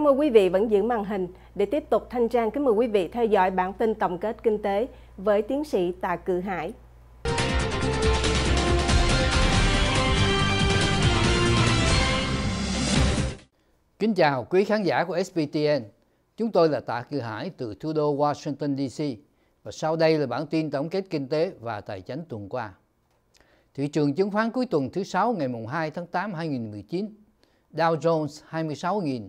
Cảm ơn quý vị vẫn giữ màn hình. Để tiếp tục, Thanh Trang kính mời quý vị theo dõi bản tin tổng kết kinh tế với tiến sĩ Tạ Cự Hải. Kính chào quý khán giả của SBTN, Chúng tôi là Tạ Cự Hải từ thủ đô Washington DC và sau đây là bản tin tổng kết kinh tế và tài chính tuần qua. Thị trường chứng khoán cuối tuần thứ sáu ngày 2 tháng 8 2019, Dow Jones 26.000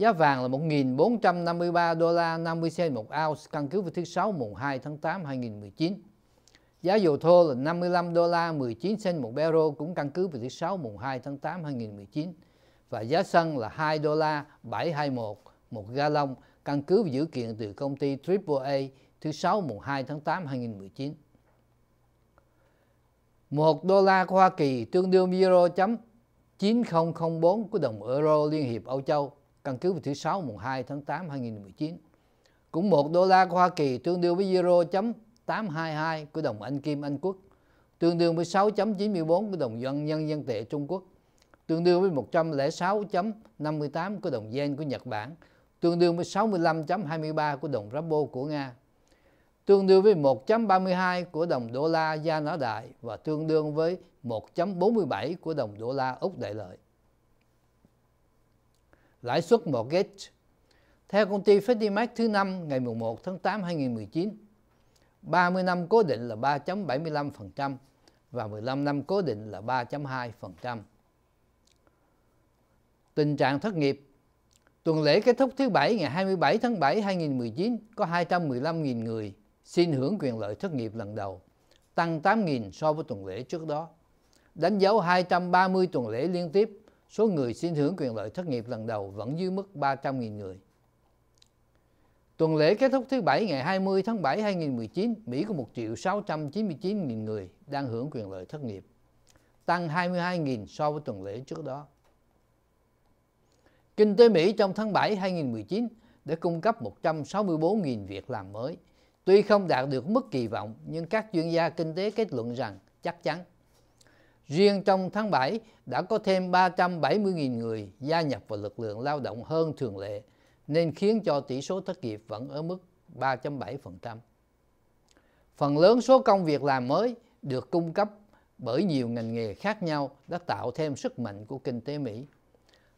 Giá vàng là 1.453 đô la 50 cent một ounce căn cứ vào thứ Sáu mùng 2 tháng 8 2019. Giá dầu thô là 55 đô la 19 cent một barrel cũng căn cứ vào thứ Sáu mùng 2 tháng 8 2019. Và giá xăng là 2 đô la 721 một gallon căn cứ vào dữ kiện từ công ty AAA thứ Sáu mùng 2 tháng 8 2019. Một đô la của Hoa Kỳ tương đương euro chấm 9004 của đồng euro Liên hiệp Âu Châu căn cứ vào thứ sáu mùng 2 tháng 8 2019. Cũng 1 đô la của Hoa Kỳ tương đương với euro chấm 822 của đồng Anh Kim Anh Quốc, tương đương với 6.94 của đồng dân nhân dân tệ Trung Quốc, tương đương với 106.58 của đồng yen của Nhật Bản, tương đương với 65.23 của đồng ruble của Nga, tương đương với 1.32 của đồng đô la Gia Nã Đại và tương đương với 1.47 của đồng đô la Úc Đại Lợi lãi suất mortgage. Theo công ty Freddie Mac thứ năm ngày 11 tháng 8 2019, 30 năm cố định là 3.75% và 15 năm cố định là 3.2%. Tình trạng thất nghiệp Tuần lễ kết thúc thứ Bảy ngày 27 tháng 7 2019 có 215.000 người xin hưởng quyền lợi thất nghiệp lần đầu, tăng 8.000 so với tuần lễ trước đó, đánh dấu 230 tuần lễ liên tiếp số người xin hưởng quyền lợi thất nghiệp lần đầu vẫn dưới mức 300.000 người. Tuần lễ kết thúc thứ Bảy ngày 20 tháng 7 2019, Mỹ có 1.699.000 người đang hưởng quyền lợi thất nghiệp, tăng 22.000 so với tuần lễ trước đó. Kinh tế Mỹ trong tháng 7 2019 đã cung cấp 164.000 việc làm mới. Tuy không đạt được mức kỳ vọng, nhưng các chuyên gia kinh tế kết luận rằng chắc chắn Riêng trong tháng 7 đã có thêm 370.000 người gia nhập vào lực lượng lao động hơn thường lệ, nên khiến cho tỷ số thất nghiệp vẫn ở mức 3.7%. Phần lớn số công việc làm mới được cung cấp bởi nhiều ngành nghề khác nhau đã tạo thêm sức mạnh của kinh tế Mỹ.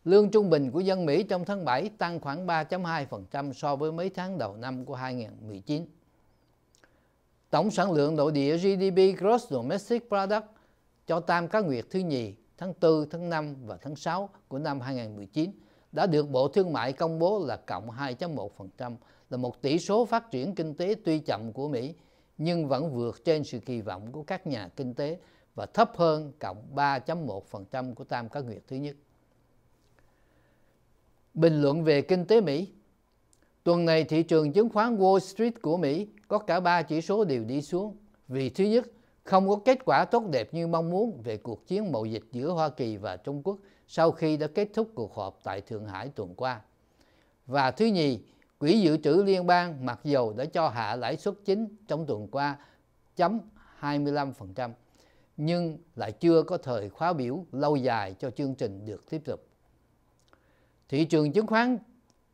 Lương trung bình của dân Mỹ trong tháng 7 tăng khoảng 3.2% so với mấy tháng đầu năm của 2019. Tổng sản lượng nội địa GDP Gross Domestic Product cho tam cá nguyệt thứ nhì tháng 4, tháng 5 và tháng 6 của năm 2019 đã được Bộ Thương mại công bố là cộng 2.1% là một tỷ số phát triển kinh tế tuy chậm của Mỹ nhưng vẫn vượt trên sự kỳ vọng của các nhà kinh tế và thấp hơn cộng 3.1% của tam cá nguyệt thứ nhất. Bình luận về kinh tế Mỹ Tuần này thị trường chứng khoán Wall Street của Mỹ có cả ba chỉ số đều đi xuống vì thứ nhất không có kết quả tốt đẹp như mong muốn về cuộc chiến mậu dịch giữa Hoa Kỳ và Trung Quốc sau khi đã kết thúc cuộc họp tại Thượng Hải tuần qua. Và thứ nhì, Quỹ dự trữ liên bang mặc dầu đã cho hạ lãi suất chính trong tuần qua chấm 25%, nhưng lại chưa có thời khóa biểu lâu dài cho chương trình được tiếp tục. Thị trường chứng khoán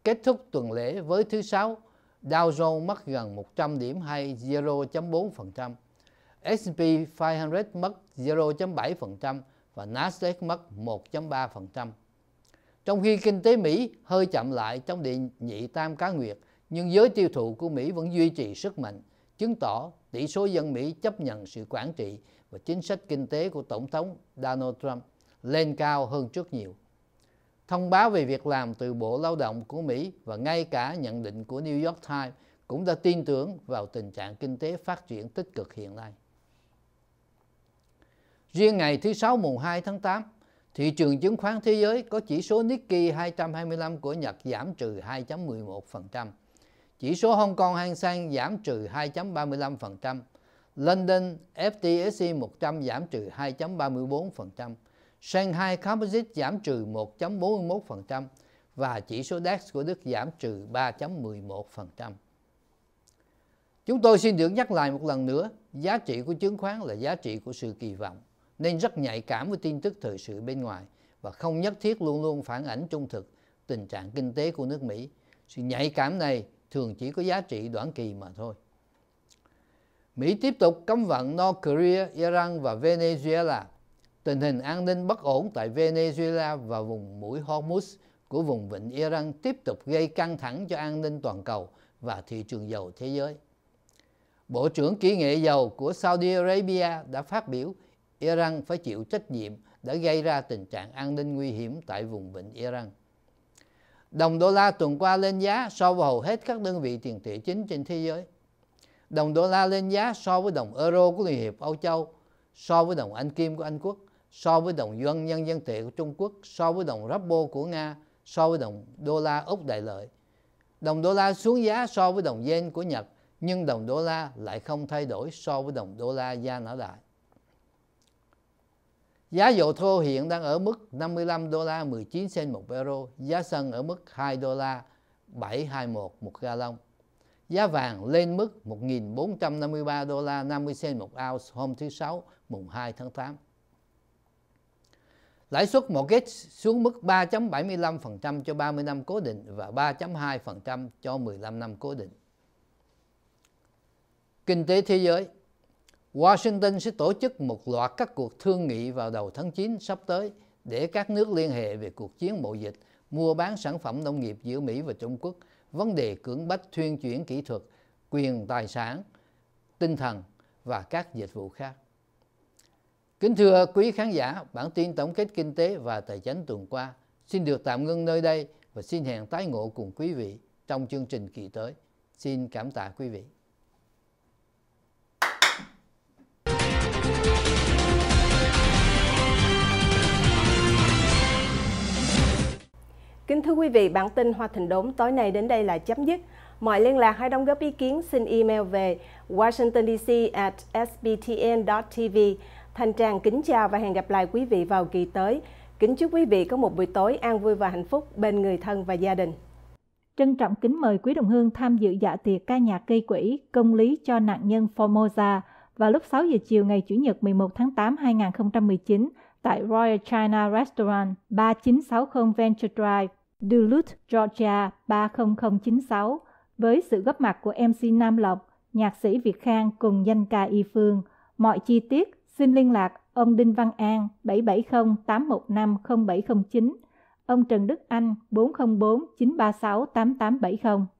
kết thúc tuần lễ với thứ sáu, Dow Jones mất gần 100 điểm hay 0.4%, S&P 500 mất 0.7% và Nasdaq mất 1.3%. Trong khi kinh tế Mỹ hơi chậm lại trong địa nhị tam cá nguyệt, nhưng giới tiêu thụ của Mỹ vẫn duy trì sức mạnh, chứng tỏ tỷ số dân Mỹ chấp nhận sự quản trị và chính sách kinh tế của Tổng thống Donald Trump lên cao hơn trước nhiều. Thông báo về việc làm từ Bộ Lao động của Mỹ và ngay cả nhận định của New York Times cũng đã tin tưởng vào tình trạng kinh tế phát triển tích cực hiện nay. Riêng ngày thứ Sáu mùng 2 tháng 8, thị trường chứng khoán thế giới có chỉ số Nikkei 225 của Nhật giảm trừ 2.11%, chỉ số Hong Kong Hang Seng giảm trừ 2.35%, London FTSE 100 giảm trừ 2.34%, Shanghai Composite giảm trừ 1.41% và chỉ số DAX của Đức giảm trừ 3.11%. Chúng tôi xin được nhắc lại một lần nữa, giá trị của chứng khoán là giá trị của sự kỳ vọng nên rất nhạy cảm với tin tức thời sự bên ngoài và không nhất thiết luôn luôn phản ảnh trung thực tình trạng kinh tế của nước Mỹ. Sự nhạy cảm này thường chỉ có giá trị đoạn kỳ mà thôi. Mỹ tiếp tục cấm vận North Korea, Iran và Venezuela. Tình hình an ninh bất ổn tại Venezuela và vùng mũi Hormuz của vùng vịnh Iran tiếp tục gây căng thẳng cho an ninh toàn cầu và thị trường dầu thế giới. Bộ trưởng Kỹ nghệ dầu của Saudi Arabia đã phát biểu Iran phải chịu trách nhiệm đã gây ra tình trạng an ninh nguy hiểm tại vùng vịnh Iran. Đồng đô la tuần qua lên giá so với hầu hết các đơn vị tiền tệ chính trên thế giới. Đồng đô la lên giá so với đồng euro của Liên hiệp Âu Châu, so với đồng Anh Kim của Anh Quốc, so với đồng Yuan nhân dân tệ của Trung Quốc, so với đồng Ruble của Nga, so với đồng đô la Úc đại lợi. Đồng đô la xuống giá so với đồng yen của Nhật, nhưng đồng đô la lại không thay đổi so với đồng đô la da nã đại. Giá dầu thô hiện đang ở mức 55 đô la 19 cent một barrel, giá xăng ở mức 2 đô la 721 một ga lông. Giá vàng lên mức 1.453 đô la 50 cent một ounce hôm thứ Sáu mùng 2 tháng 8. Lãi suất mortgage xuống mức 3.75% cho 30 năm cố định và 3.2% cho 15 năm cố định. Kinh tế thế giới Washington sẽ tổ chức một loạt các cuộc thương nghị vào đầu tháng 9 sắp tới để các nước liên hệ về cuộc chiến mậu dịch, mua bán sản phẩm nông nghiệp giữa Mỹ và Trung Quốc, vấn đề cưỡng bách thuyên chuyển kỹ thuật, quyền tài sản, tinh thần và các dịch vụ khác. Kính thưa quý khán giả, bản tin tổng kết kinh tế và tài chính tuần qua xin được tạm ngưng nơi đây và xin hẹn tái ngộ cùng quý vị trong chương trình kỳ tới. Xin cảm tạ quý vị. Kính thưa quý vị, bản tin Hoa Thịnh Đốn tối nay đến đây là chấm dứt. Mọi liên lạc hay đóng góp ý kiến xin email về washingtondc sbtn.tv. Thành Trang kính chào và hẹn gặp lại quý vị vào kỳ tới. Kính chúc quý vị có một buổi tối an vui và hạnh phúc bên người thân và gia đình. Trân trọng kính mời quý đồng hương tham dự dạ tiệc ca nhạc gây quỹ Công lý cho nạn nhân Formosa – vào lúc 6 giờ chiều ngày Chủ nhật 11 tháng 8 2019 tại Royal China Restaurant 3960 Venture Drive, Duluth, Georgia 30096 với sự góp mặt của MC Nam Lộc, nhạc sĩ Việt Khang cùng danh ca Y Phương. Mọi chi tiết xin liên lạc ông Đinh Văn An 770 815 0709, ông Trần Đức Anh 404 936 8870.